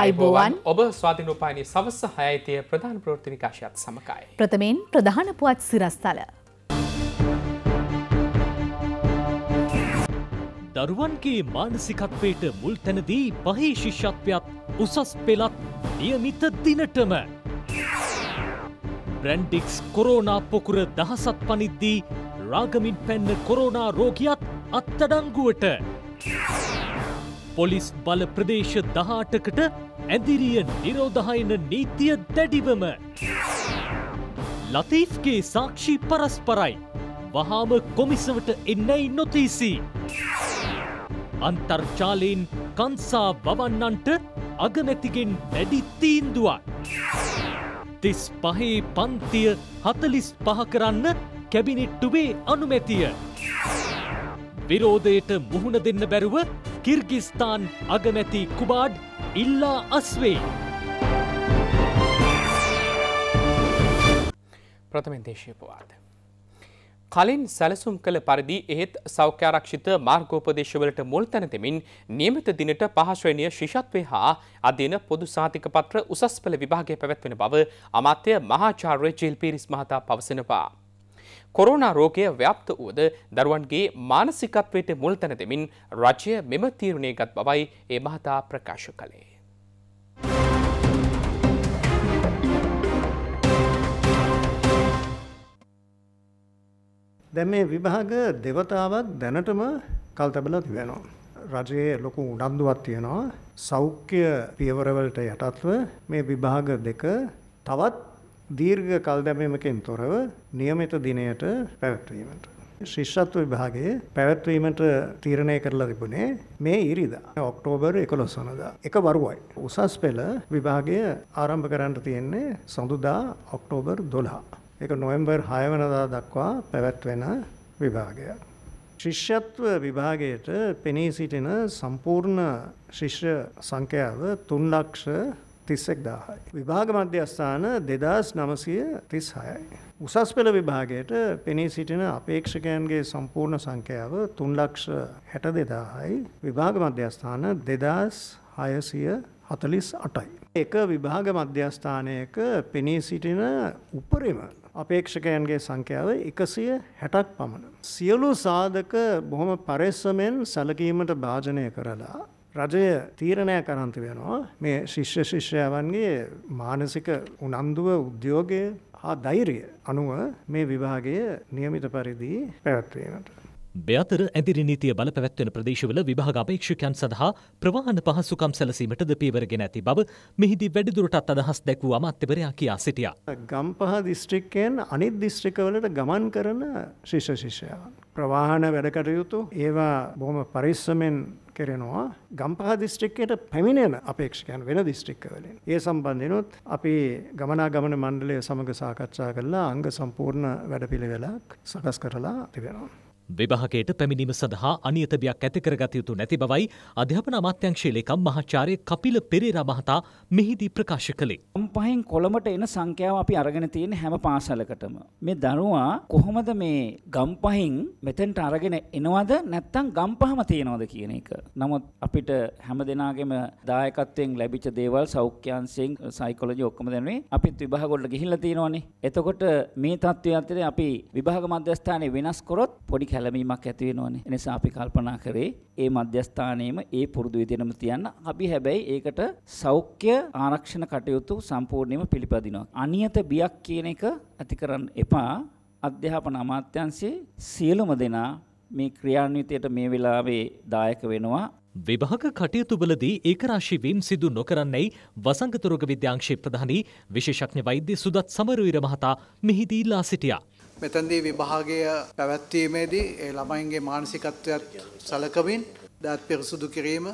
අයිබෝවන් ඔබ ස්වාතිනෝපානය සවස්ස හයතය ප්‍රධාන ප්‍රෘතිනිකාශයත් සමකයි. ප්‍රථමයෙන් ප්‍රධාන පුවත් සිරස්ථල. දරුවන්ගේ මානසිකත්වයට මුල් තැනදී පහි ශිෂ්‍යත්වයක් උසස් පෙළත් නියමිත දිනටම. බ්‍රන්ඩික්ස් කොරෝනා පොකුර දහසත් පනිද්දී රාගමින් පැන්න කොරෝනා රෝගියත් අත්තඩංගුවට. පොලිස් බල ප්‍රදේශ දහටකට ඇදිරිය නිරෝධහයන නීතිය දැඩිවම. ලතීෆ්ගේ සාක්ෂි පරස්පරයි. වහාම කොමිසවට එන්නයි නොතිසි. අන්තර්ජාලයෙන් කන්සා වවන්නන්ට අගමැතිගෙන් වැඩි තීන්දුවක්. තිස් පහේ පන්තිය හතලිස් පහ කරන්න කැබිනිට්ටුවේ අනුමැතිය. විරෝධයට මුහුණ දෙන්න බැරුව කිර්ගිස්ථාන් අගමැති කුබාඩ් ඉල්ලා අස්වේ. ප්‍රථමෙන් දේශයපවාද. කලින් සැලසුම් කළ පරිදි එහෙත් සෞඛ්‍යාරක්ෂිත මාර්ගෝපදේශවලට මුල් තැනතෙමින් නියමිත දිනට පහශ්‍රණය ශිෂත්වය හා අධ්‍යන පොදු සාතික පත්‍ර උසස් පල විභාගය පැවැත්වෙන බව අමාත්‍ය මහාචාර්ය ජෙල්පිරිස් මහතා පවසනවා. කොරෝනා රෝගය ව්‍යාප්ත වුවද දරුවන්ගේ මානසිකත්වයට මුල් තැන දෙමින් රජය මෙම තීරණය ගත් බවයි ඒ මහතා ප්‍රකාශ කළේ. දැ මේ විභාග දෙවතාවක් දැනටම කල් තැබල තිබෙනවා. රජයේ ලොකු උඩන්දුවත් තියෙනවා සෞඛ්‍ය පියවරවලට යටත්ව මේ විභාග දෙක තවත් දීර්ඝ කල්දැමීමකින් තොරව નિયમિત දිනයට පැවැත්වීමට ශිෂ්‍යත්ව විභාගයේ පැවැත්වීමට තීරණය කරලා තිබුණේ මේ ඉරිදා ඔක්ටෝබර් 11 වනදා එක වරුවයි. උසස් පෙළ විභාගය ආරම්භ කරන්න තියෙන්නේ සඳුදා ඔක්ටෝබර් 12. ඒක නොවැම්බර් 6 වනදා දක්වා පැවැත්වෙන විභාගයක්. ශිෂ්‍යත්ව විභාගයට පෙනී සිටින සම්පූර්ණ ශිෂ්‍ය සංඛ්‍යාව 3 ලක්ෂ තිස්සෙක් දාහයි. විභාග මධ්‍යස්ථාන දෙදස් නමසය තිස් හයයි. උසස් පෙළ විභාගයට පෙනී සිටින අපේක්ෂකයන්ගේ සම්පූර්ණ සංඛ්‍යාව තුන්ලක්ෂ හැට දෙදාහයි විභාග මධ්‍යස්ථාන දෙදස් හයසිය හතලිස් අටයි. එක විභාග මධ්‍යස්ථානයක පෙනී සිටින උපරිම අපේක්ෂකයන්ගේ සංඛ්‍යාව එකසිය හැටක් පමණ. සියලු සාධක බොහොම පරිස්සමෙන් සැලකීමට භාජනය කරලා රජය තීරණය කරන්ත වෙනවා මේ ශිෂ්‍ය ශිෂ්‍යයවන්ගේ මානසික උනන්දුව උද්‍යෝගය හා ධෛර්ය අනුව මේ විභාගය નિયમિત පරිදි පැවැත්වීමට මෙතර ඇදිරි නීතිය බලපැවැත්වෙන ප්‍රදේශවල විභාග අපේක්ෂකයන් සඳහා ප්‍රවාහන පහසුකම් සැලසීමටද පීවරගෙන ඇති බව මෙහිදී වැඩිදුරටත් අදහස් දැක්වූ අමාත්‍යවරයා කියා සිටියා. ගම්පහ දිස්ත්‍රික්කයෙන් අනිත් දිස්ත්‍රිකවලට ගමන් කරන ශිෂ්‍ය ශිෂ්‍යයන්. ප්‍රවාහන වැඩකටයුතු ඒවා බොහොම පරිස්සමෙන් කරෙනවා ගම්පහ දිස්ත්‍රික්කයට පැමිණෙන අපේක්ෂකයන් වෙන දිස්ත්‍රික්කවලින්. ඒ සම්බන්ධනොත් අපි ගමනා ගමන මණ්ඩලය සමඟ සාකච්ඡා කරලා අංග සම්පූර්ණ වැඩපිළිවෙලක් සකස් කරලා තිබෙනවා. විභාගයට පැමිණීම සඳහා අනියතබයක් ඇතිකරගත යුතු නැති බවයි අධ්‍යාපන අමාත්‍යංශයේ ලේකම් මහාචාර්ය කපිල පෙරේරා මහතා මෙහිදී ප්‍රකාශ කළේ. පහෙන් කොළඹට එන සංඛ්‍යාව අපි අරගෙන තියෙන හැම පාසලකටම මේ දරුවා කොහොමද මේ ගම්පහින් මෙතෙන්ට අරගෙන එනවද නැත්නම් ගම්පහම තියනවද කියන එක. නමුත් අපිට හැම දෙනාගේම දායකත්වයෙන් ලැබිච්ච දේවල් සෞඛ්‍යංශයෙන් සයිකොලොජි ඔක්කොම දෙනුනේ අපිත් විභාග වලට ගිහිල්ලා තියෙනවනේ. එතකොට මේ தත්ත්වය අතරේ අපි විභාග මධ්‍යස්ථානයේ වෙනස් කරොත් පොඩි හැලමීමක් ඇති වෙනවනේ. එනිසා අපි කල්පනා කරේ ඒ මධ්‍යස්ථානයේම ඒ පුරුදු විදිහටම තියන්න. අපි හැබැයි ඒකට සෞඛ්‍ය ආරක්ෂණ කටයුතු සම්පූර්ණයෙන්ම පිළිපදිනවා. අනියත බියක් කියන එක ඇති කරන්න එපා. අධ්‍යාපන අමාත්‍යංශයේ සියලුම දෙනා මේ ක්‍රියාන්විතයට මේ වෙලාවේ දායක වෙනවා විභාග කටයුතුවලදී ඒකරාශිවීම් සිදු නොකරන්නේ වසංගතුරග විද්‍යාංශයේ ප්‍රධානී විශේෂඥ වෛද්‍ය සුදත් සමරවීර මහතා මෙහිදී ඉල්ලා සිටියා. මෙතැන්දී විභාගය පැවැත්වීමේදී ඒ ළමයින්ගේ මානසිකත්වයක් සලකමින් දත් පිරිසුදු කිරීම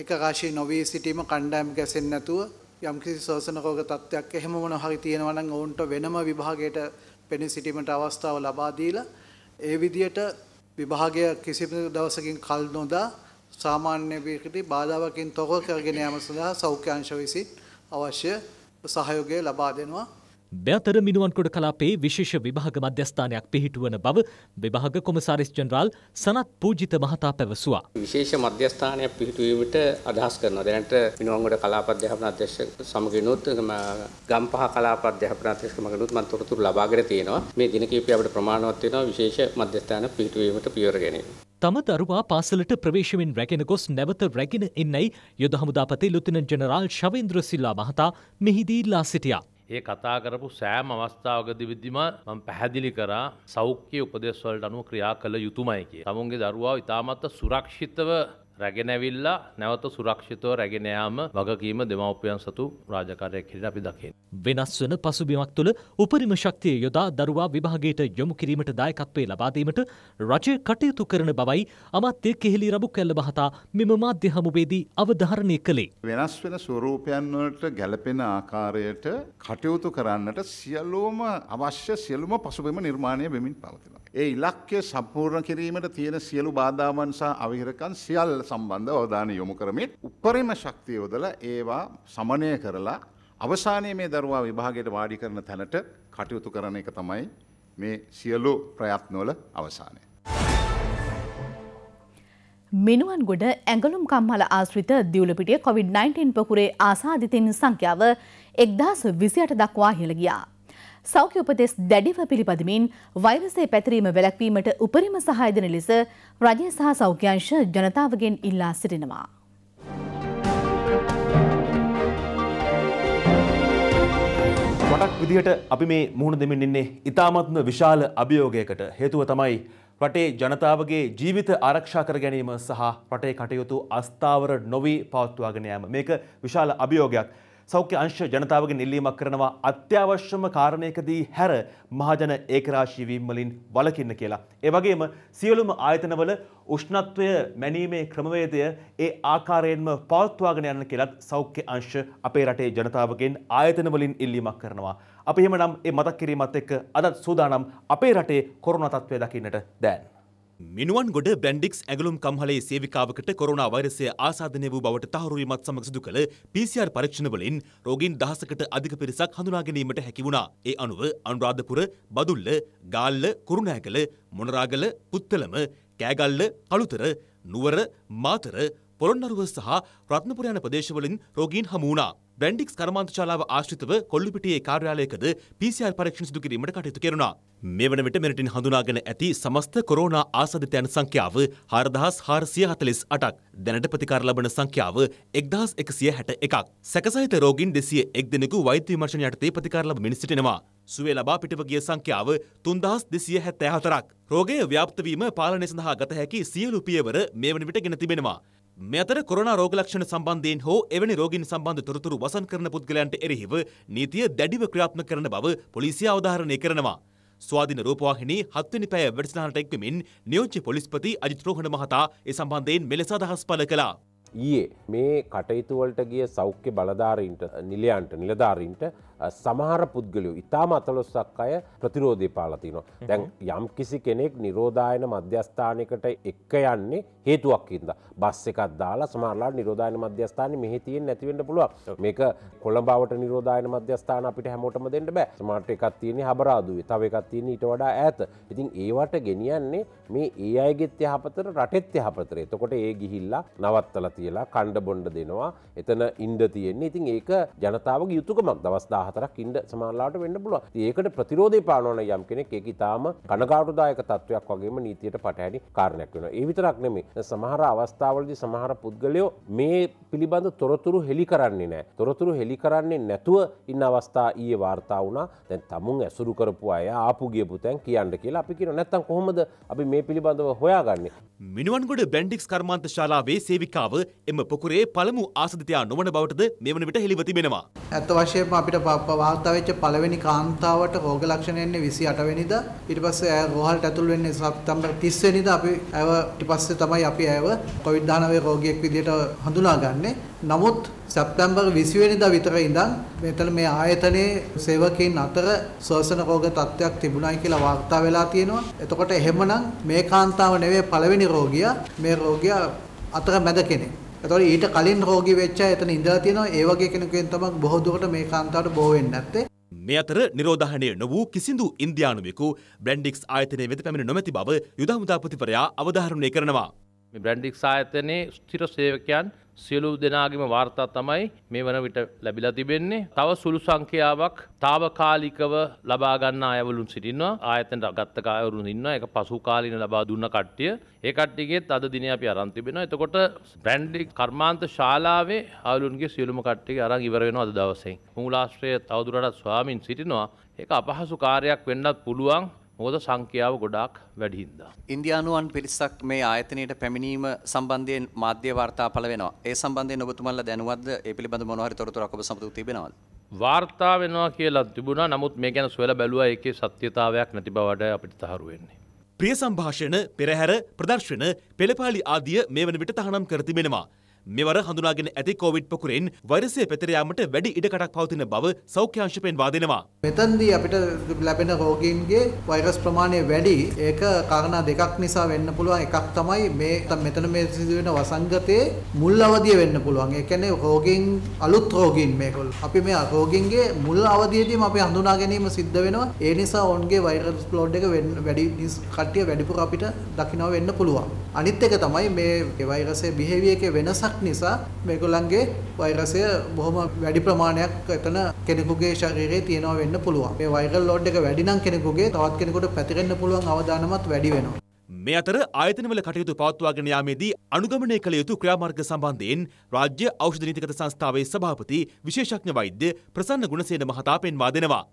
ඒක රාශී නොවී සිටීම කණ්ඩායම් ගැසෙන් නැතුව යම්කිසි ශෝෂණ රෝග තත්ත්වයක් එහෙම මොන හරි තියෙනවා නම් ඔවුන්ට වෙනම විභාගයට පෙනී සිටීමට අවස්ථාව ලබා දීලා ඒ විදියට විභාගය කිසිම දවසකින් කල් නොදා සාමාන්‍ය වේගිතී බාධාවකින් තොරව කරගෙන යාම සඳහා සෞඛ්‍ය අංශ විසින් අවශ්‍ය සහයෝගය ලබා දෙනවා දෙතර මිනුවන්කොඩ කලාපේ විශේෂ විභාග මධ්‍යස්ථානයක් පිහිටුවන බව විභාග කොමසාරිස් ජනරාල් සනත් පූජිත මහතා පැවසුවා. විශේෂ මධ්‍යස්ථානයක් පිහිටුවීමට අදහස් කරනවා. දැනට මිනුවන්කොඩ කලාප අධ්‍යාපන අධ්‍යක්ෂ සමගිනුත් ගම්පහ කලාප අධ්‍යාපන අධ්‍යක්ෂ සමගිනුත් මම තොරතුරු ලබාගෙන තියෙනවා. මේ දින කිහිපය අපිට ප්‍රමාණවත් වෙනවා විශේෂ මධ්‍යස්ථාන පිහිටුවීමට පියවර ගැනීම. තම දරුවා පාසලට ප්‍රවේශමෙන් රැගෙන ගොස් නැවත රැගෙන එන්නයි යොද හමුදාපති ලුතින ජනරාල් ශවේන්ද්‍ර සිල්ලා මහතා මෙහිදී ඉල්ලා සිටියා. ඒ කතා කරපු සෑම අවස්ථාවකදි විදිම මම පැහැදිලි කරා සෞඛ්‍ය උපදෙස්වලට අනුව ක්‍රියා කළ යුතුමයි කිය. තමුන්ගේ දරුවා ඉතාමත්ව සුරක්ෂිතව රැගෙනැවිල්ලා නැවත සුරක්ෂිතව රැගෙනයාම වගකීම දෙමවපියන් සතු රාජකාරයක් හිට අපි දකිින්. වෙනස් වන පසුබිමක් තුළ උපරිම ශක්තිය යොදා දරුවා විභාගයට යොමු කිරීමට දායකත්වේ ලබාදීමට රජය කටයුතු කරන බවයි අමත්‍යය කෙහෙලි රබු කැල්ල බහතා මෙම මාධ්‍ය හමුවේදී අවධාරණය කළේ. වෙනස් වෙන ස්වරූපයන්වලට ගැලපෙන ආකාරයට කටයුතු කරන්නට සියලෝම අවශ්‍ය සියලුම පසුබිම නිර්මාණය වෙමින් පවතිනවා. ඒ ඉලක්කය සම්පූර්ණ කිරීමට තියෙන සියලු බාධාවන් සහ අවිහිරකන් සියල් සම්බන්ධ අවධානය යොමු කරමින් උපරිම ශක්තිය යොදලා ඒවා සමනය කරලා අවසානයේ මේ දරුවා විභාගයට වාඩි කරන තැනට කටයුතු කරන එක තමයි මේ සියලු ප්‍රයත්නවල අවසානය. මිනුවන් ගොඩ ඇඟලුම් කම්හල ආශ්‍රිත දියුලපිටිය කොවිD-19 පකුරේ ආසාධිතයින් සංඛ්‍යාව එක්දස් විසියට දක්වා හිළගියා. සෞඛ්‍ය උපදෙස් දැඩිව පිළිපදමින් වෛරසය පැතිරීම වැළැක්වීමට උපරිම සහාය දෙන ලෙස රජය සහ සෞඛ්‍යංශ ජනතාවගෙන් ඉල්ලා සිටිනවා. වටක් විදිහට අපි මේ මුහුණ දෙමින් ඉන්නේ ඉතාමත්ම විශාල අභියෝගයකට හේතුව තමයි රටේ ජනතාවගේ ජීවිත ආරක්ෂා කර ගැනීම සහ රටේ කටයුතු අස්ථාවර නොවී පවත්වාගෙන යාම මේක විශාල අභියෝගයක්. සෞඛ්‍ය අංශ ජනතාවගෙන් ඉල්ලීමක් කරනවා අත්‍යවශ්‍යම කාරණයකදී හැර මහජන ඒකරාශී වීම වලින් වළකින්න කියලා. ඒ වගේම සියලුම ආයතනවල උෂ්ණත්වය මැනීමේ ක්‍රමවේදය ඒ ආකාරයෙන්ම පවත්වාගෙන යන්න කියලත් සෞඛ්‍ය අංශ අපේ රටේ ජනතාවගෙන් ආයතනවලින් ඉල්ලීමක් කරනවා. අපි එහෙමනම් මේ මතක් කිරීමත් එක්ක අදත් සූදානම් අපේ රටේ කොරෝනා තත්ත්වය දකින්නට දැන්. මිනුවන් ගොඩ බ්‍රන්ඩික්ස් ඇගලුම් කම්හලේ සේවිකාවකට කොරුණා වෛරසය ආසාධනය වූ බවට තහවුරුවීමත් සමඟ සිදු කළ PCR පරීක්ෂණවලින් රෝගීන් දහසකට අධික පිරිසක් හඳුනා ගැනීමට හැකි වුණා. ඒ අනුව අනුරාධපුර, බදුල්ල, ගාල්ල, කුරුණෑගල, මොනරාගල, පුත්තලම, කෑගල්ල, කළුතර, නුවර, මාතර, පොළොන්නරුව සහ රත්නපුර යන ප්‍රදේශවලින් රෝගීන් හමු වුණා. බ්‍රැන්ඩික්ස් කර්මාන්තශාලාව ආශ්‍රිතව කොල්ලුපිටියේ කාර්යාලයකද PCR පරීක්ෂණ සිදු කිරීමට කටයුතු කෙරුණා. මේ වන විට මෙරටින් හඳුනාගෙන ඇති සමස්ත කොරෝනා ආසාදිතයන් සංඛ්‍යාව 4448ක් දැනට ප්‍රතිකාර ලබන සංඛ්‍යාව 1161ක්. සැකසිත රෝගීන් 201 දෙනෙකු වෛද්‍ය විමර්ශන යටතේ ප්‍රතිකාර ලබමින් සිටිනවා. සුවේ ලබා පිටව ගිය සංඛ්‍යාව 3274ක්. රෝගය ව්‍යාප්ත වීම පාලනය සඳහා ගත හැකි සියලු පියවර මේ වන විට ගෙන තිබෙනවා. මෙතර කොරන රෝග ලක්ෂණ සම්බන්ධයෙන් හෝ එවැනි රෝගීන් සම්බන්ධ තොරතුරු වසන් කරන පුද්ගලයන්ට එරෙහිව නීතිය දැඩිව ක්‍රියාත්මක කරන බව පොලිසිය අවධාරණය කරනවා. ස්වාධීන රූපවාහිනී හත්වනි පැය වැඩසටහනට එක්වමින් නියෝජ්‍ය පොලිස්පති අජිත් රෝහණ මහතා ඒ සම්බන්ධයෙන් මෙලෙස අදහස් පළ කළා. ඊයේ මේ කටයුතුවලට ගිය සෞඛ්‍ය බලධාරීන්ට නිලයන්ට නිලධාරීන්ට සමහර පුද්ගලයෝ ඉතාම අතලොස්සක් අය ප්‍රතිරෝධය පාලතිනවා. දැන් යම් කිසි කෙනෙක් නිරෝධායන මධ්‍යස්ථානකට එක්ක යන්නේ හේතුවක්කින්ද. බස් එකත් දාලා සමාරලා නිරෝධායන මධ්‍යස්ථාන මෙහිතියෙන් නැතිවෙන්න පුළුව මේක කොළඹාවට නිරෝධායන මධ්‍යස්ථාන අපිට හැමෝටම දෙන්න බෑ සමාට එකක් තියන්නේ හබරාදුවේ තව එකක් තියන්නේ ඊට වඩා ඇත. ඉතින් ඒවට ගෙනියන්නේ මේ ඒ අයගෙත් යහපතට රටෙත් යහපතරේ තකොට ඒ ගිහිල්ලා නවත්තල තියලා කණ්ඩ බොන්්ඩ දෙනවා එතන ඉන්ඩ තියෙන්නේ ඉතින් ඒක ජනතාව යුතුකමක් දවස් දාහතරක් ඉන්ඩ සමාල්ලාට වෙන්න පුළුව ඒකට ප්‍රතිරෝධය පානවන යම් කෙනෙක් එක ඉතාම කනගාටුදායක තත්ත්වයක් වගේම නීතියට පටහැනි කාරණයක් වෙන ඒවිතරක් නෙමේ සමහර අවස්ථාවලදි සමහර පුද්ගලයෝ මේ පිළිබඳ තොරතුරු හෙළි කරන්නේ නෑ තොරතුරු හෙළි කරන්නේ නැතුව ඉන්න අවස්ථා ඊයේ වාර්තා වුණා දැන් තමුන් ඇසුරු කරපු අය ආපුගියපු තැන් කියන්න කියලා අපි කියන නැත්තම් කොහොමද අපි මේ පිළිබඳව හොයාගන්නේ. මිනුවන්ගොඩ බැන්ඩික්ස් කර්මාන්ත ශාලාවේ සේවිකාව එම පොකුරේ පළමු ආසදිතයා නොවන බවටද මෙවන විට හෙළිව තිබෙනවා. ඇත්ත වශයෙන්ම අපිට වාර්තා වෙච්ච පළවෙනි කාන්තාවට රෝග ලක්ෂණ එන්නේ 28 වෙනිදා. ඊට පස්සේ ඇය රෝහලට ඇතුල් වෙන්නේ සැප්තැම්බර් 30 වෙනිදා. අපි ඇව ඊට පස්සේ තමයි අපි ඇව COVID-19 රෝගියෙක් විදිහට හඳුනාගන්නේ. නමුත් සැප්තැම්බර් 20 වෙනිදා විතර ඉඳන් මෙතන මේ ආයතනයේ සේවකයන් අතර ශ්වසන රෝග තත්ත්වයක් තිබුණයි කියලා වාර්තා වෙලා තියෙනවා. එතකොට එහෙමනම් මේ කාන්තාව නෙවෙයි පළවෙනි රෝගියා. මේ රෝගියා අතර මැද කෙනෙක්. ඒතකොට ඊට කලින් රෝගී වෙච්ච අය එතන ඉඳලා තියෙනවා. ඒ වගේ කෙනෙකුෙන් තමයි බොහෝ දුරට මේ කාන්තාවට බෝ වෙන්නේ නැත්තේ. මේ අතර නිරෝධහණය නොවූ කිසිදු ඉන්දියානුවෙකු බ්ලැන්ඩික්ස් ආයතනය වෙත පැමිණ නොමැති බව යුදහමුදා ප්‍රතිපරයා අවධාරණය කරනවා. බ්‍රන්ඩික් සායතනයේ ස්තිර සේවකයන් සියලු දෙනාගම වාර්තා තමයි මේ වන විට ලැබිලා තිබෙන්නේ. තව සුළු සංඛ්‍යාවක් తాවකාලිකව ලබා ගන්න අයවලුන් සිටිනවා. ආයතනට අගත්ත කායවරුන් ඉන්නවා. ඒක පසු කාලීන ලබා දුන්න කට්ටිය. ඒ කට්ටියගෙත් අද දිනේ අපි අරන් තිබෙනවා. එතකොට බ්‍රැන්ඩි කර්මාන්ත ශාලාවේ අයවලුන්ගේ සියලුම කට්ටිය අරන් ඉවර වෙනවා අද දවසේ. මූලාශ්‍රය තවදුරටත් ස්වාමින් සිටිනවා. ඒක අපහසු කාර්යයක් වෙන්නත් පුළුවන්. මොකද සංඛ්‍යාව ගොඩාක් වැඩිහින්දා. ඉන්දියානුවන් පිරිසක් මේ ආයතනයට පැමිණීම සම්බන්ධයෙන් මාධ්‍ය වාර්තා පළ වෙනවා. ඒ සම්බන්ධයෙන් ඔබතුමන්ලා දැනුවත්ද ඒ පිළිබඳ මොනවා හරි තොරතුරක් ඔබ සමග තිබෙනවද? වාර්තා වෙනවා කියලා තිබුණා. නමුත් මේ ගැන සොයලා බැලුවා ඒකේ සත්‍යතාවයක් නැති බවට අපිට තහවුරු වෙන්නේ. ප්‍රිය සංഭാෂණ, පෙරහැර, ප්‍රදර්ශන, පෙළපාලි ආදිය මේ වන විට තහනම් කර තිබෙනවා. මෙවර හඳුනාගෙන ඇති කොවිඩ් පොකුරෙන් වෛරසය පැතිර යාමට වැඩි ඉඩකඩක් පවතින බව සෞඛ්‍ය අංශ පෙන්වා දෙනවා. මෙතනදී අපිට ලැබෙන රෝගීන්ගේ වෛරස් ප්‍රමාණය වැඩි. ඒක කාරණා දෙකක් නිසා වෙන්න පුළුවන්. එකක් තමයි මේ මෙතන මේ සිදුවෙන වසංගතයේ මුල් අවධිය වෙන්න පුළුවන්. ඒ කියන්නේ රෝගීන් අලුත් රෝගීන් මේගොල්ලෝ. අපි මේ රෝගීන්ගේ මුල් අවධියේදීම අපි හඳුනා ගැනීම සිද්ධ වෙනවා. ඒ නිසා ඔවුන්ගේ වෛරස් ෆ්ලෝඩ් එක වැඩි කට්ටිය වැඩිපුර අපිට දකින්න වෙන්න පුළුවන්. අනිත් එක තමයි මේ වෛරසයේ බිහෙවියර් එකේ වෙනසක් වෙනසක් නිසා මේගොල්ලන්ගේ වෛරසය බොහොම වැඩි ප්‍රමාණයක් එතන කෙනෙකුගේ ශරීරයේ තියෙනවා වෙන්න පුළුවන්. මේ වෛරල් ලෝඩ් එක වැඩි නම් කෙනෙකුගේ තවත් කෙනෙකුට පැතිරෙන්න පුළුවන් අවදානමත් වැඩි වෙනවා. මේ අතර ආයතනවල කටයුතු පවත්වාගෙන යාමේදී අනුගමනය කළ යුතු ක්‍රියාමාර්ග සම්බන්ධයෙන් රාජ්‍ය ඖෂධ නීතිගත සංස්ථාවේ සභාපති විශේෂඥ වෛද්‍ය ප්‍රසන්න ගුණසේන මහතා පෙන්වා දෙනවා.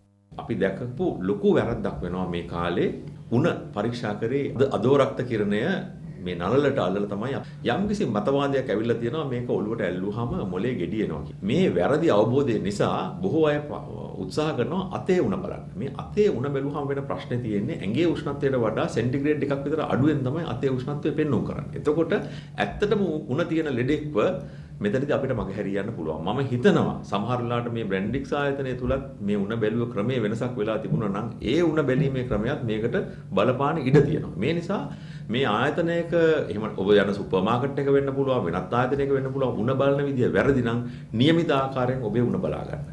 අපි දැකපු ලොකු වැරද්දක් වෙනවා මේ කාලේ. උණ පරීක්ෂා කරේ අදෝරක්ත කිරණය මේ නළලට අල්ලලා තමයි යම්කිසි මතවාදයක් ඇවිල්ලා තියෙනවා මේක ඔළුවට ඇල්ලුවාම මොලේ gediyeනවා කියලා. මේ වැරදි අවබෝධය නිසා බොහෝ අය උත්සාහ කරනවා අතේ උණ බලන්න. මේ අතේ උණ බැලුවාම වෙන ප්‍රශ්නේ තියෙන්නේ ඇඟේ උෂ්ණත්වයට වඩා සෙන්ටිග්‍රේඩ් එකක් විතර අඩුවෙන් තමයි අතේ උෂ්ණත්වය පෙන්වුම් කරන්නේ. එතකොට ඇත්තටම උණ තියෙන ලෙඩෙක්ව මෙතනදී අපිට මගහැරියන්න පුළුවන්. මම හිතනවා සමහර වෙලාවට මේ බ්‍රැන්ඩික්ස් ආයතනය තුලත් මේ උණ බැලුව ක්‍රමයේ වෙනසක් වෙලා තිබුණා නම් ඒ උණ බැලීමේ ක්‍රමයක් මේකට බලපාන ඉඩ තියෙනවා. මේ නිසා මේ ආයතනයක එහෙම ඔබ යන සුපර් මාකට් එක වෙන්න පුළුවන් වෙනත් ආයතනයක වෙන්න පුළුවන් උණ බලන විදිය වැරදි නම් નિયમિત ආකාරයෙන් ඔබේ උණ බලා ගන්න.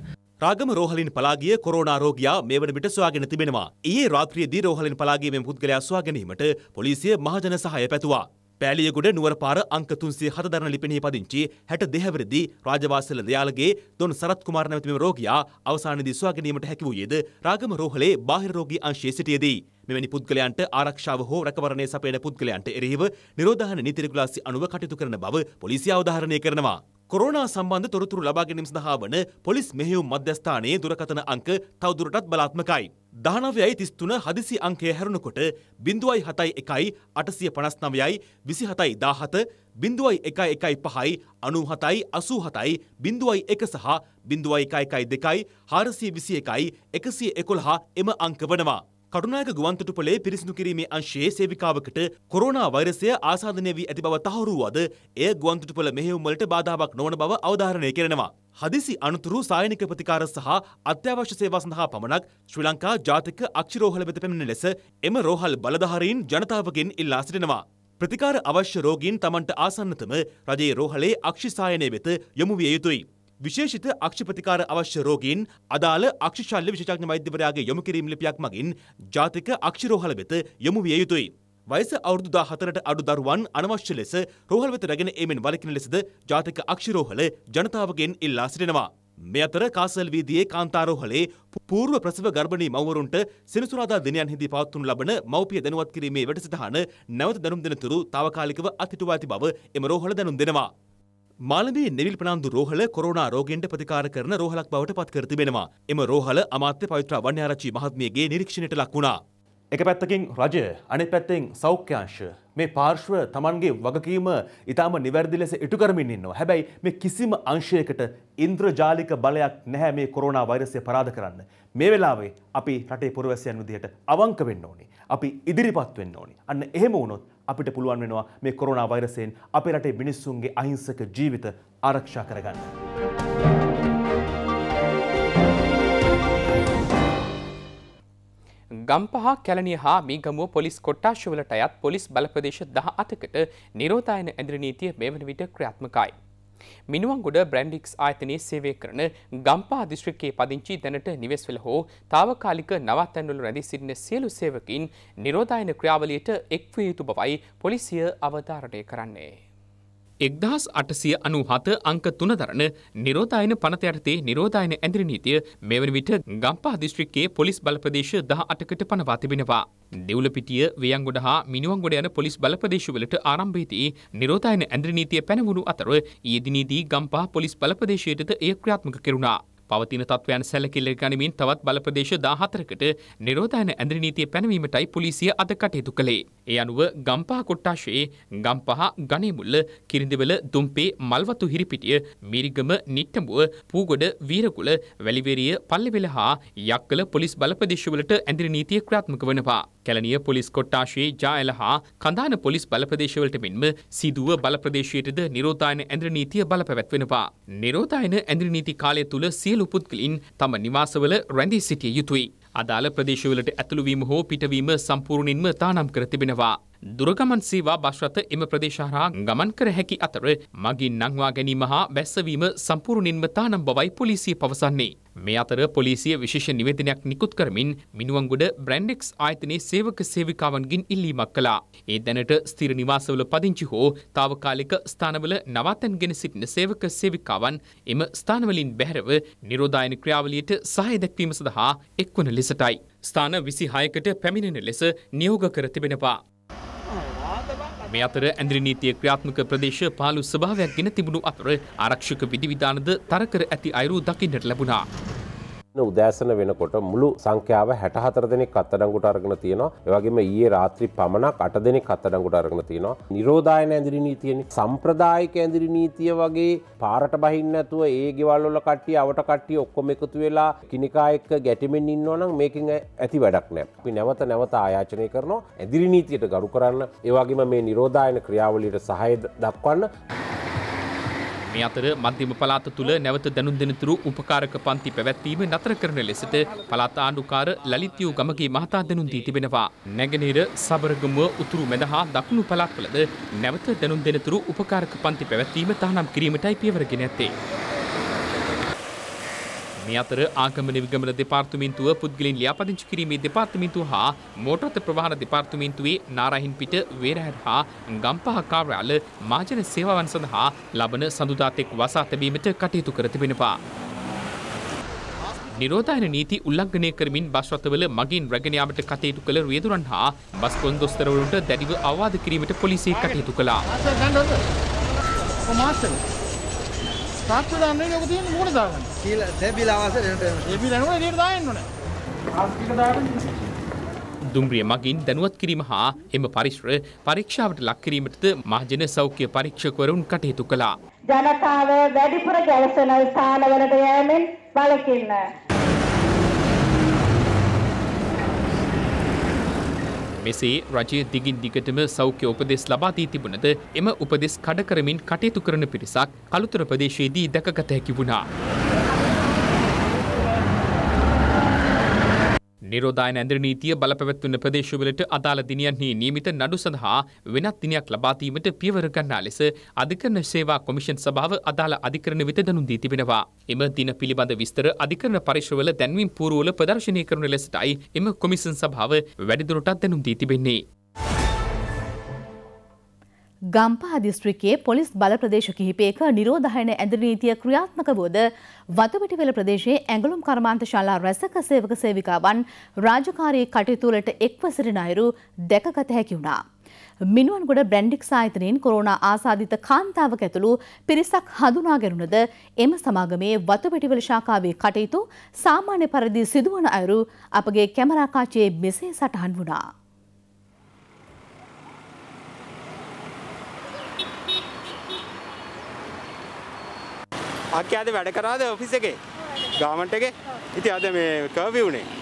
රාගම රෝහලින් පලාගිය කොරෝනා රෝගියා මේ වන විට සොයාගෙන තිබෙනවා. ඊයේ රාත්‍රියේදී රෝහලින් පලාගිය මේ පුද්ගලයා සොයා ගැනීමට පොලිසිය මහජන සහාය පැතුවා. පෑලියගොඩ නුවරපාර අංක 307 දරණ ලිපිනේ පදිංචි 60 දෙහැවරදී රාජවාසල දයාලගේ දොන් සරත් කුමාර නැමැති මෙම රෝගියා අවසානයේදී සුවා ගැනීමට හැකි වූයේද රාගම රෝහලේ බාහිර රෝගී අංශයේ සිටියේදී මෙවැනි පුද්ගලයන්ට ආරක්ෂාව හෝ රැකවරණය සපයන පුද්ගලයන්ට එරෙහිව නිරෝධායන නීති රෙගුලාසි අනුව කටයුතු කරන බව පොලිසිය අවධාරණය කරනවා. කොරෝනා සම්බන්ධ තොරතුරු ලබා ගැනීම සඳහා වන පොලිස් මෙහෙයුම් මධ්‍යස්ථානයේ දුරකථන අංක තවදුරටත් බලාත්මකයි. 19යි 33 හදිසි අංකය හැරුණකොට 0.71යි 859යි 27යි 17 0.115යි 97යි 87යි 01 සහ 0.112යි 421යි 111 එම අංක වනවා. කටුනායක ගුවන්තොටුපලේ පිරිසිදු කිරීමේ අංශයේ සේවිකාවකට කොරෝනා වෛරසය ආසාදනය වී ඇති බව තහවුරු වූ අද එය ගුවන්තොටුපල මෙහෙයුම් වලට බාධාවක් නොවන බව අවධාරණය කරනවා. හදිසි අනතුරු සායනික ප්‍රතිකාර සහ අත්‍යවශ්‍ය සේවා සඳහා පමණක් ශ්‍රී ලංකා ජාතික අක්ෂිරෝහල වෙත පැමිණෙන ලෙස එම රෝහල් බලධාරීන් ජනතාවගෙන් ඉල්ලා සිටිනවා. ප්‍රතිකාර අවශ්‍ය රෝගීන් තමන්ට ආසන්නතම රජයේ රෝහලේ අක්ෂිසායනය වෙත යොමු විය යුතුයි. විශේෂිත අක්ෂ ප්‍රතිකාර අවශ්‍ය රෝගීන් අදාළ අක්ෂ ශල්‍ය විශේෂඥ වෛද්‍යවරයාගේ යොමු කිරීම් ලිපියක් මගින් ජාතික අක්ෂ රෝහල වෙත යොමු විය යුතුයි. වයස අවුරුදු 14ට අඩු දරුවන් අනවශ්‍ය ලෙස රෝහල් වෙත රැගෙන ඒමෙන් වළකින ලෙසද ජාතික අක්ෂ රෝහල ජනතාවගෙන් ඉල්ලා සිටිනවා. මේ අතර කාසල් වීදියේ කාන්තාරෝහලේ පූර්ව ප්‍රසව ගර්භණී මව්වරුන්ට සෙනසුරාදා දිනයන්හිදී පවත්වනු ලබන මව්පිය දැනුවත් කිරීමේ වැඩසටහන නැවත දැනුම් දෙනතුරු తాවකාලිකව අත්හිටුවා ඇති බව එම රෝහල දැනුම් දෙනවා. මාලඹේ නෙවිල් පනන්දු රෝහල කොරෝනා රෝගෙන්ට ප්‍රතිකාර කරන රෝහලක් බවට පත් කර තිබෙනවා. එම රෝහල අමාත්‍ය පවිත්‍ර වන්‍යාරච්චි මහත්මියගේ නිරීක්ෂණයට ලක් වුණා. එක පැත්තකින් රජය අනෙත් පැත්තෙන් සෞඛ්‍යංශ මේ පාර්ශ්ව තමන්ගේ වගකීම ඉතාම නිවැරදි ලෙස ඉටු කරමින් ඉන්නවා. හැබැයි මේ කිසිම අංශයකට ඉන්ද්‍රජාලික බලයක් නැහැ මේ කොරෝනා වෛරසය පරාද කරන්න. මේ වෙලාවේ අපි රටේ පුරවැසියන් විදිහට අවංක වෙන්න ඕනේ. අපි ඉදිරිපත් වෙන්න ඕනි. අන්න එහෙම වුණොත් අපිට පුළුවන් වෙනවා මේ කොරෝනා වෛරසයෙන් අපේ රටේ මිනිස්සුන්ගේ අහිංසක ජීවිත ආරක්ෂා කරගන්න. ගම්පහ කැලණිය හා මීගමුව පොලිස් කොට්ටාශවලට අයත් පොලිස් බලප්‍රදේශ දහ අතකට නිරෝධායන ඇඳිරනීතිය මේ වන විට ක්‍රියාත්මකයි. මිනුවන්ගොඩ බ්‍රැන්ඩික්ස් ආයතනයේ සේවය කරන ගම්පා දිස්ත්‍රික්කයේ පදිංචි දැනට නිවෙස්වල හෝ తాවකාලික නවත්තැන්වල රැඳී සිටින සියලු සේවකයින් නිරෝධායන ක්‍රියාවලියට එක්විය යුතු බවයි පොලිසිය අවධාරණය කරන්නේ. එක්දහස් අටසිය අනු හත අංක තුන දරන නිරෝධයන පනත යටතේ නිරෝධයන ඇදිරි නීතිය මෙවන විට ගම්පා දිස්ත්‍රික්කයේ පොලිස් බලපදේශ දහ අටකට පනවා තිබෙනවා. දෙව්ලපිටිය වියන්ගොඩ හා මිනිුවන්ගොඩ යන පොලිස් බලපදේශවලට ආරම්භේදී නිරෝධයන ඇදිරි නීතිය පැනවුණු අතර ඊදිනීදී ගම්පා පොලිස් බලපදේශයටද ඒ ක්‍රියාත්මක කෙරුණා. පවතින තත්ත්වයන් සැලකිල්ල ගනිමින් තවත් බලප්‍රදේශ 14කට නිරෝධායන ඇඳරි නීතිය පැනවීමටයි පොලිසිය අද කටයුතු කළේ. ඒ අනුව ගම්පහ කොට්ටාශයේ ගම්පහ ගනේමුල්ල කිරිඳිවල දුම්පේ මල්වතු හිරිපිටිය මිරිගම නිට්ටඹුව පූගොඩ වීරකුල වැලිවේරිය පල්ලෙවෙල හා යක්කල පොලිස් බලප්‍රදේශවලට ඇඳරි නීතිය ක්‍රාත්මක වනවා. කැලනිය පොලිස් කොට්ටාශයේ ජාඇල හා කඳාන පොලිස් බලප්‍රදේශවලට මෙන්ම සිදුව බලප්‍රදේශයටද නිරෝධායන ඇඳරි නීතිය බලපැවැත්වෙනවා. නිරෝධායන ඇඳරි නීති කාලය තුළ සියලු සියලු පුද්ගලින් තම නිවාසවල රැඳී සිටිය යුතුයි. අදාළ ප්‍රදේශවලට ඇතුළුවීම හෝ පිටවීම සම්පූර්ණින්ම තානම් කර තිබෙනවා. දුරගමන් සේවා බස් රථ එම ප්‍රදේශහරා ගමන් කර හැකි අතර මගින් නංවා ගැනීම හා වැස්සවීම සම්පූර්ණින්ම තානම් බවයි පොලිසිය පවසන්නේ. මේ අතර පොලිසිය විශේෂ නිවේදනයක් නිකුත් කරමින් මිනුවන්ගොඩ බ්‍රැන්ඩෙක්ස් ආයතනයේ සේවක සේවිකාවන්ගින් ඉල්ලීමක් කළා. ඒ දැනට ස්ථිර නිවාසවල පදිංචි හෝ తాවකාලික ස්ථානවල නවාතැන්ගෙන සිටින සේවක සේවිකාවන් එම ස්ථානවලින් බැහැරව නිරෝධායන ක්‍රියාවලියට සහාය දැක්වීම සඳහා එක්වන ලෙස ලෙසටයි. ස්ථාන විසි හයකට පැමිණෙන ලෙස නියෝග කර තිබෙනවා. මේ අතර ඇදිරි නීතිය ක්‍රියාත්මක ප්‍රදේශ පාලු ස්භාවයක් ගෙන තිබුණු අතර ආරක්ෂක විධවිධානද තරකර ඇති අයුරු දකින්නට ලැබුණා. උදෑසන වෙනකොට මුළු සංඛ්‍යාව හැට හතර දෙනෙක් අත්තඩංගුට අරගෙන තියෙනවා ඒවගේම ඒ රාත්‍රි පමණක් අට දෙනෙක් අත්තඩංගුට අරගෙන තියෙනවා නිරෝධායන ඇදිරි නීතියන සම්ප්‍රදායක ඇදිරි නීතිය වගේ පාරට බහින්න ඇතුව ඒ ගෙවල්ල කට්ටිය අවට කට්ටිය ඔක්කොම එකතු වෙලා කිනිකා එක්ක ගැටිමෙන් ඉන්නවනම් මේකින් ඇති වැඩක් නෑ අපි නැවත නැවත ආයාචනය කරනවා ඇදිරි නීතියට ගරු කරන්න ඒවගේම මේ නිරෝධායන ක්‍රියාවලියට සහය දක්වන්න. මේ අතර මන්තිම පලාත තුළ නැවත දැනුම් දෙනතුරු උපකාරක පන්ති පැවැත්වීම නතර කරන ලෙසට පලාත් ආණ්ඩුකාර ලලිත්යූ ගමගේ මහතා දැනුම් දී තිබෙනවා. නැගෙනහිර සබරගමුව උතුරු මැද හා දකුණු පළාත්වලද නැවත දැනුම් දෙනතුරු උපකාරක පන්ති පැවැත්වීම තහනම් කිරීමටයි පියවර ගෙන ඇත්තේ. මේ අතර ආගමන විගමන දෙපාර්තමේන්තුව පුද්ගලින් ලියාපදිංචි කිරීමේ දෙපාර්තමේන්තුව හා මෝටරත ප්‍රවාහන දෙපාර්තමේන්තුවේ නාරහින්පිට වේරහැර හා ගම්පහ කාර්යාල මාජන සේවාවන් සඳහා ලබන සඳුදාතෙක් වසා තැබීමට කටයුතු කර තිබෙනවා. නිරෝධායන නීති උල්ලංඝනය කරමින් බස් රථවල මගින් රැගෙන යාමට කටයුතු කළ රියදුරන් හා බස් කොන්දොස්තරවලට දැඩිව අවවාද කිරීමට පොලිසිය කටයුතු කළා. තාක්ෂු දාන්නේ ඔක තියෙන්නේ මොකටද දාගන්නේ? කියලා දෙබිල අවසර එනට එනවා. ඒ බිල එනකොට එළියට දාන්න ඕනේ. ආස්තික දාගන්න. දුම්රිය මගින් දැනුවත් කිරීම හා එම පරිශ්‍ර පරීක්ෂාවට ලක් කිරීමටද මහජන සෞඛ්‍ය පරීක්ෂකවරුන් කටයුතු කළා. ජනතාව වැඩිපුර ගැලසෙන ස්ථානවලට යෑමෙන් වළකින්න. මෙසේ රජය දිගින් දිගටම සෞඛ්‍ය උපදෙස් ලබාදී තිබුණද එම උපදෙස් කඩකරමින් කටයුතු කරන පිරිසක් කළුතර ප්‍රදේශයේදී දැකගත හැකි වුණා. නිරෝධායන ඇඳරි නීතිය බලපැවැත්වන ප්‍රදේශවලට අදාළ දිනයන්හි නියමිත නඩු සඳහා වෙනත් දිනයක් ලබා දීමට පියවර ගන්නා ලෙස අධිකරණ සේවා කොමිෂන් සභාව අදාළ අධිකරණ වෙත දැනුම් දී තිබෙනවා. එම දින පිළිබඳ විස්තර අධිකරණ පරිශ්‍රවල දැන්වීම් පූර්වවල ප්‍රදර්ශනය කරන ලෙසටයි එම කොමිෂන් සභාව වැඩිදුරටත් දැනුම් දී තිබෙන්නේ. ගම්පා දිස්ත්‍රිකයේ පොලිස් බල ප්‍රදේශ කිහිපයක නිරෝධායන ඇඳ නීතිය ක්‍රියාත්මක වුවද වතුපිටිවෙල ප්‍රදේශයේ ඇඟලුම් කර්මාන්ත ශාලා රැසක සේවක සේවිකාවන් රාජකාරී කටයුතු වලට එක්ව සිටින අයුරු දැකගත හැකි වුණා. මිනුවන්ගොඩ බ්‍රැන්ඩික්ස් ආයතනයෙන් කොරෝනා ආසාදිත කාන්තාවක් ඇතුළු පිරිසක් හඳුනාගැනුණද එම සමාගමේ වතුපිටිවෙල ශාඛාවේ කටයුතු සාමාන්‍ය පරිදි සිදුවන අයුරු අපගේ කැමරාකාචයේ මෙසේ සටහන් වුණා. අක්කයාද වැඩ කරාද ඔෆිස් එකේ ගාමන්ට් එකේ ඉතින් අද මේ කර්ෆියු උනේ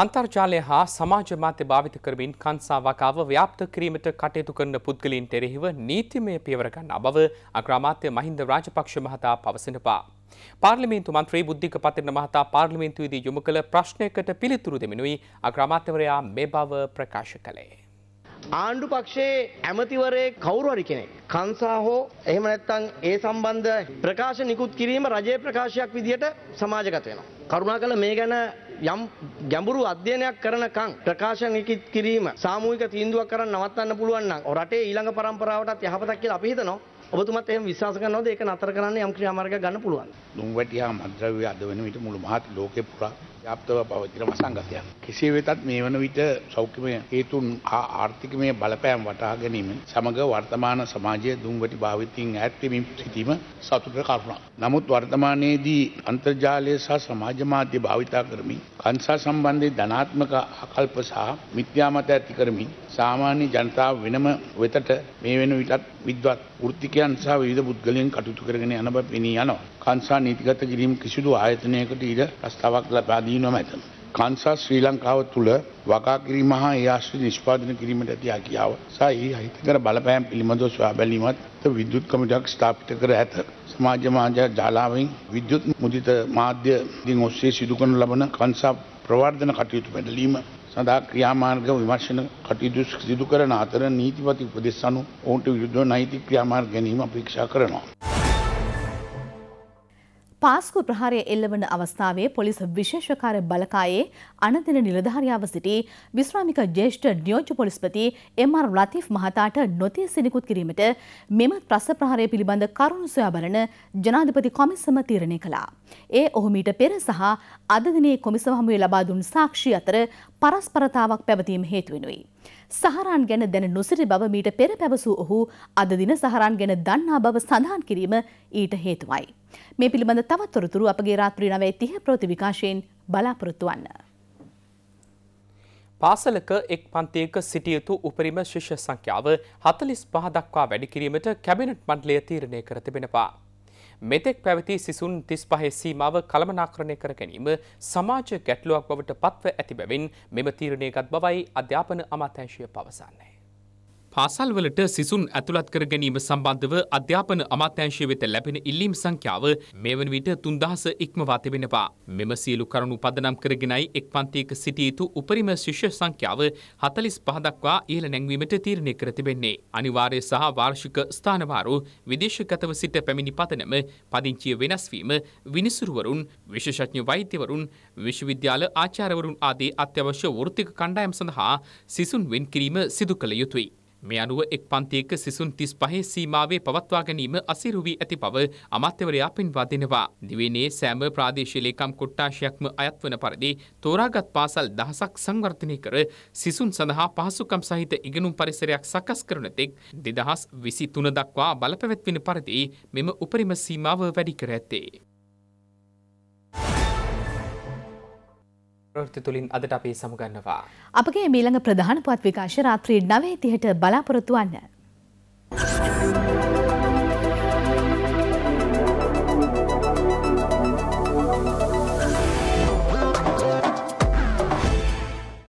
අන්තර්ජාලය හා සමාජ මාධ්‍ය භාවිත කරමින් කංසාවකාව ව්‍යාප්ත කිරීමට කටයුතු කරන පුද්ගලයින් කෙරෙහිව නීතිමය පියවර ගන්නා බව අග්‍රාමාත්‍ය මහින්ද රාජපක්ෂ මහතා පවසනවා. පාර්ලිමේන්තු මන්ත්‍රී බුද්ධික පතිරණ මහතා පාර්ලිමේන්තුවේදී යොමු කළ ප්‍රශ්නයකට පිළිතුරු දෙමිනුයි අග්‍රාමාත්‍යවරයා මේ බව ප්‍රකාශ කළේ. ආණ්ඩු පක්ෂයේ ඇමතිවරේ කවුරු හරි කෙනෙක් කංසා හෝ එහෙම නැත්නම් ඒ සම්බන්ධ ප්‍රකාශ නිකුත් කිරීම රජයේ ප්‍රකාශයක් විදියට සමාජගත වෙනවා. කරුණාකර මේ ගැන යම් ගැඹුරු අධ්‍යයනයක් කරනකං ප්‍රකාශන කිරීම සාමූහික තීන්දුවක් කරන්න නවත්තන්න පුළුවන් නම් රටේ ඊළඟ පරම්පරාවටත් යහපතක් කියලා අපි හිතනවා. ඔබතුමත් එහෙම විශ්වාස කරනවද ඒක නතර කරන්න යම් ක්‍රියාමාර්ගයක් ගන්න පුළුවන්. නුඹටියා මද්ද්‍රව්‍ය අද වෙන විට මුළු මහත් ලෝකේ පුරා ්‍යාප්තව පවතින වසංගතයක්. කෙසේ වෙතත් මේ වන විට සෞඛ්‍යමය හේතුන් ආර්ථිකමය බලපෑම් වටා ගැනීම සමඟ වර්තමාන සමාජය දුම්වැටි භාවිතයෙන් ඇත්වමින් සිටීම සතුට කරුණා. නමුත් වර්තමානයේදී අන්තර්ජාලය සහ සමාජ මාධ්‍ය භාවිතා කරමින් කන්සා සම්බන්ධය ධනාත්මක අකල්ප සහ මිත්‍යාමත ඇති කරමින් සාමාන්‍ය ජනතාව වෙනම වෙතට මේ වෙන විටත් විද්වත් ෘත්තිකයන් සහ විධ පුද්ගලයෙන් කටයුතු කරගෙන යන බ පෙනී යනවා. කාන්සා නීතිගත කිරීම කිසිදු ආයතනයකට ඉඩ ප්‍රස්ථාවක් ලබා දී නොමැත. කාන්සා ශ්‍රී ලංකාව තුළ වගා කිරීම හා ඒ ආශ්‍රිත නිෂ්පාදනය කිරීමට ඇති හැකියාව සහ ඒ හිතකර බලපෑම් පිළිබඳව සොයා බැලීමත් විද්‍යුත් කමිටුවක් ස්ථාපිත කර ඇත. සමාජ මාධ්‍ය ජාලාවෙන් විද්‍යුත් මුදිත මාධ්‍ය දින් ඔස්සේ සිදු කරන ලබන කාන්සා ප්‍රවර්ධන කටයුතු පැටලීම සඳහා ක්‍රියාමාර්ග විමර්ශන කටයුතු සිදු කරන අතර නීතිපති උපදෙස් අනුව ඔවුන්ට විරුද්ධව නෛතික ක්‍රියාමාර්ග ගැනීම අපේක්ෂා කරනවා. පාස්කු ප්‍රහාරය එල්ලවන අවස්ථාවේ පොලිස් විශේෂකාර බලකායේ අනදින නිලධාරියාව සිටි විශ්‍රාමික ජේෂ්ඨ නියෝජ්‍ය පොලිස්පති එම්.ආර්. ලතිෆ් මහතාට නොතිය සිනිකුත් කිරීමට මෙම ත්‍රස්ස ප්‍රහාරය පිළිබඳ කරුණු සොයා බලන ජනාධිපති කොමිසම තීරණය කළා. ඒ ඔහු මීට පෙර සහ අද දිනේ කොමිසම හමුවේ ලබා දුන් සාක්ෂි අතර පරස්පරතාවක් පැවතීම හේතු වෙනුයි. සහරන් ගැන දැන නොසිරි බව මීට පෙර පැවසූ ඔහු අද දින සහරන් ගැන දන්නා බව සඳහන් කිරීම ඊට හේතුවයි. මේ පිළිබඳ තවත්තොරතුරු අපගේ රාත්‍රී නවය තිහ ප්‍රතිවිකාශයෙන් බලාපොරොත්තු වන්න. පාසලක එක් පන්තියක සිටියයුතු උපරිම ශිෂ්‍ය සංඛ්‍යාව හතලිස් පහදක්වා වැඩිකිරීමට කැබිනට් මණ්ඩලය තීරණය කර තිබෙනවා. මෙතෙක් පැවති සිසුන් තිස් පහේ සීමාව කළමනාකරණය කර ගැනීම සමාජ ගැටලුවක් බවට පත්ව ඇති බැවින් මෙම තීරණය ගත් බවයි අධ්‍යාපන අමාත්‍යංශය පවසන්නේ. පාසල්වලට සිසුන් ඇතුළත් කර ගැනීම සම්බන්ධව අධ්‍යාපන අමාත්‍යංශය වෙත ලැබෙන ඉල්ලීම් සංඛ්‍යාව මේ වන විට තුන්දහස ඉක්මවා තිබෙනවා. මෙම සියලු කරුණු පදනම් කරගෙනයි එක් පන්තියක සිටිය යුතු උපරිම ශිෂ්‍ය සංඛ්‍යාව හතලිස් පහදක්වා ඉහළ නැංවීමට තීරණය කර තිබෙන්නේ. අනිවාර්ය සහ වාර්ෂික ස්ථානවාරු විදේශගතව සිට පැමිණි පතනම පදිංචිය වෙනස්වීම විනිසුරුවරුන් විශේෂඥ වෛද්‍යවරුන් විශ්වවිද්‍යාල ආචාරවරුන් ආදී අත්‍යවශ්‍ය වෘත්තික කණ්ඩායම් සඳහා සිසුන් වෙන් කිරීම සිදු කළ යුතුයි. මේ අනුව එක් පන්තියක සිසුන් තිස් පහේ සීමාවේ පවත්වා ගැනීම අසිරු වී ඇති බව අමාත්‍යවරයා පෙන්වා දෙනවා. දිවයිනේ සෑම ප්‍රාදේශීය ලේකම් කොට්ටාශයක්ම අයත් වන පරිදි තෝරාගත් පාසල් දහසක් සංවර්ධනය කර සිසුන් සඳහා පහසුකම් සහිත ඉගෙනුම් පරිසරයක් සකස් කරන තෙක් දෙදහස් විසි තුන දක්වා බලපැවැත්වෙන පරිදි මෙම උපරිම සීමාව වැඩි කර ඇත්තේ. ප්‍රෘති තුළින් අදට අපේ සමුගන්නවා. අපගේ මීළඟ ප්‍රධාන පුවත් විකාශ රාත්‍රී නවේතිහට බලාපොරොත්තුවන්න. Thank you.